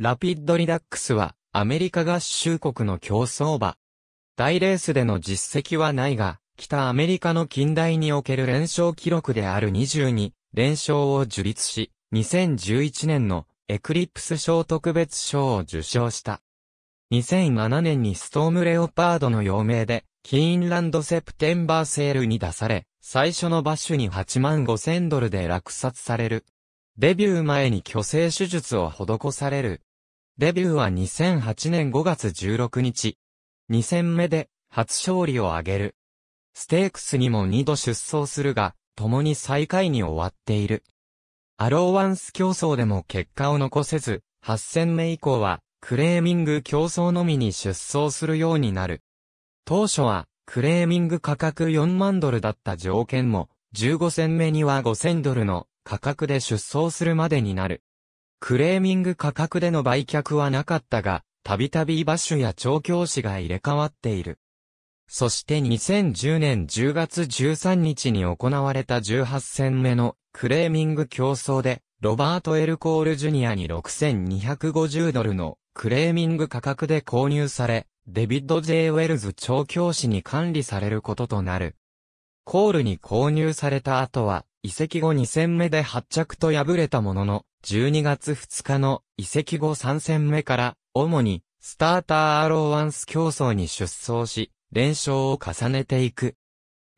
ラピッドリダックスは、アメリカ合衆国の競走馬。大レースでの実績はないが、北アメリカの近代における連勝記録である22連勝を樹立し、2011年のエクリプス賞特別賞を受賞した。2007年にストームレオパードの陽名で、キーンランドセプテンバーセールに出され、最初の馬ュに8万5千ドルで落札される。デビュー前に虚勢手術を施される。デビューは2008年5月16日。2戦目で初勝利を挙げる。ステークスにも2度出走するが、共に最下位に終わっている。アローワンス競争でも結果を残せず、8戦目以降は、クレーミング競争のみに出走するようになる。当初は、クレーミング価格4万ドルだった条件も、15戦目には5000ドルの価格で出走するまでになる。クレーミング価格での売却はなかったが、たびたび居場所や調教師が入れ替わっている。そして2010年10月13日に行われた18戦目のクレーミング競争で、ロバート・エル・コール・ジュニアに6250ドルのクレーミング価格で購入され、デビッド・ J・ ウェルズ調教師に管理されることとなる。コールに購入された後は、移籍後2戦目で発着と敗れたものの、12月2日の移籍後3戦目から、主に、スターターアローワンス競争に出走し、連勝を重ねていく。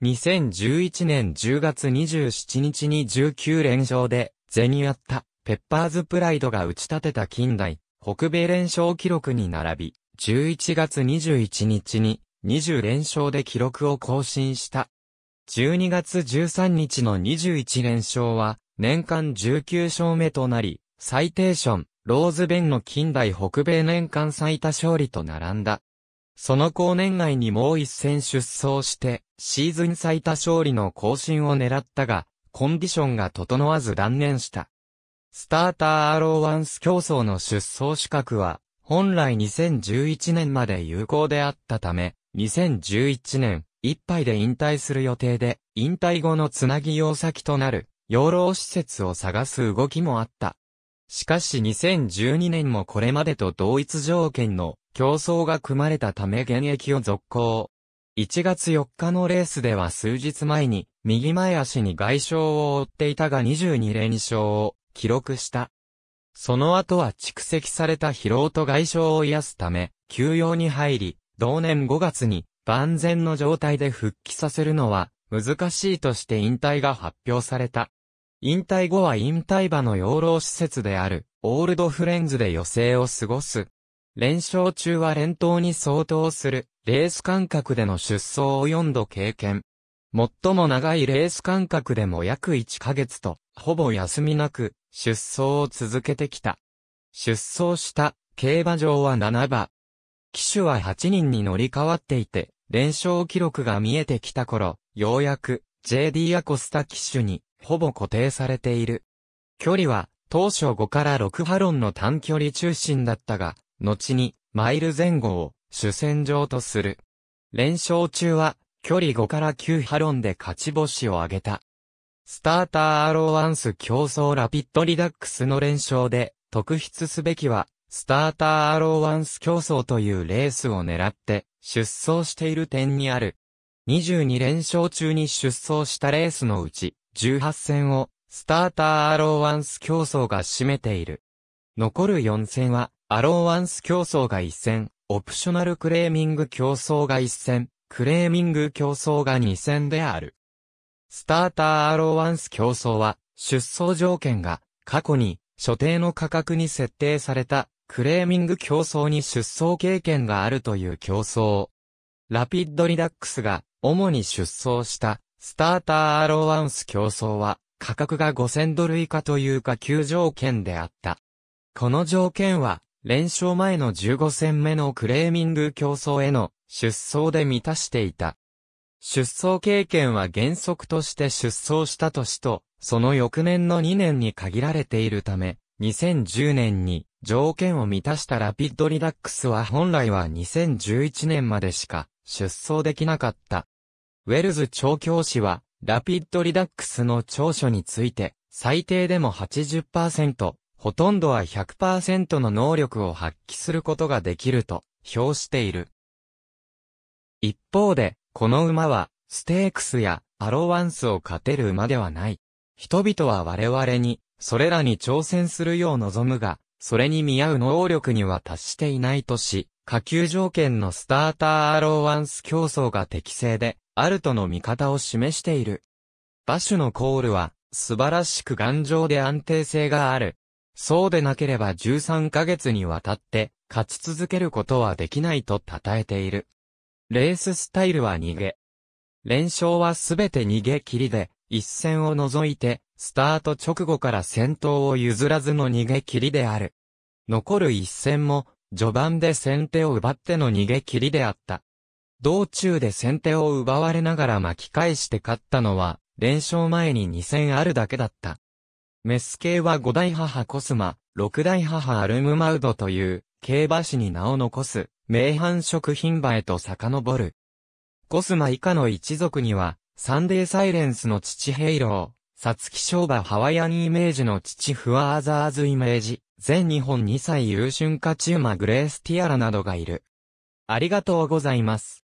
2011年10月27日に19連勝で、ゼニアッタ、ペッパーズプライドが打ち立てた近代、北米連勝記録に並び、11月21日に、20連勝で記録を更新した。12月13日の21連勝は、年間19勝目となり、サイテーション、ローズベンの近代北米年間最多勝利と並んだ。その後年内にもう一戦出走して、シーズン最多勝利の更新を狙ったが、コンディションが整わず断念した。スターターアローワンス競争の出走資格は、本来2011年まで有効であったため、2011年、一杯で引退する予定で、引退後のつなぎ用先となる。養老施設を探す動きもあった。しかし2012年もこれまでと同一条件の競争が組まれたため現役を続行。1月4日のレースでは数日前に右前足に外傷を負っていたが22連勝を記録した。その後は蓄積された疲労と外傷を癒すため休養に入り、同年5月に万全の状態で復帰させるのは難しいとして引退が発表された。引退後は引退場の養老施設である、オールドフレンズで余生を過ごす。連勝中は連投に相当する、レース間隔での出走を4度経験。最も長いレース間隔でも約1ヶ月と、ほぼ休みなく、出走を続けてきた。出走した、競馬場は7場。騎手は8人に乗り換わっていて、連勝記録が見えてきた頃、ようやく、JD アコスタ騎手に、ほぼ固定されている。距離は、当初5から6ハロンの短距離中心だったが、後に、マイル前後を、主戦場とする。連勝中は、距離5から9ハロンで勝ち星を挙げた。スターターアローワンス競争ラピッドリダックスの連勝で、特筆すべきは、スターターアローワンス競争というレースを狙って、出走している点にある。22連勝中に出走したレースのうち、18戦をスターターアローワンス競争が占めている。残る4戦はアローワンス競争が1戦、オプショナルクレーミング競争が1戦、クレーミング競争が2戦である。スターターアローワンス競争は出走条件が過去に所定の価格に設定されたクレーミング競争に出走経験があるという競争。ラピッドリダックスが主に出走したスターターアローアウンス競争は、価格が5000ドル以下という下級条件であった。この条件は、連勝前の15戦目のクレーミング競争への出走で満たしていた。出走経験は原則として出走した年と、その翌年の2年に限られているため、2010年に条件を満たしたラピッドリダックスは本来は2011年までしか出走できなかった。ウェルズ調教師は、ラピッドリダックスの長所について、最低でも80%、ほとんどは100%の能力を発揮することができると、評している。一方で、この馬は、ステークスやアロワンスを勝てる馬ではない。人々は我々に、それらに挑戦するよう望むが、それに見合う能力には達していないとし、下級条件のスターターアローワンス競争が適正で、あるとの見方を示している。馬種のコールは、素晴らしく頑丈で安定性がある。そうでなければ13ヶ月にわたって、勝ち続けることはできないと称えている。レーススタイルは逃げ。連勝はすべて逃げ切りで、一戦を除いて、スタート直後から先頭を譲らずの逃げ切りである。残る一戦も、序盤で先手を奪っての逃げ切りであった。道中で先手を奪われながら巻き返して勝ったのは、連勝前に2戦あるだけだった。メス系は五代母コスマ、六代母アルムマウドという、競馬史に名を残す、名阪食品馬へと遡る。コスマ以下の一族には、サンデーサイレンスの父ヘイロー、サツキショーバハワイアンイメージの父フワーザーズイメージ、全日本2歳優春カチューマグレースティアラなどがいる。ありがとうございます。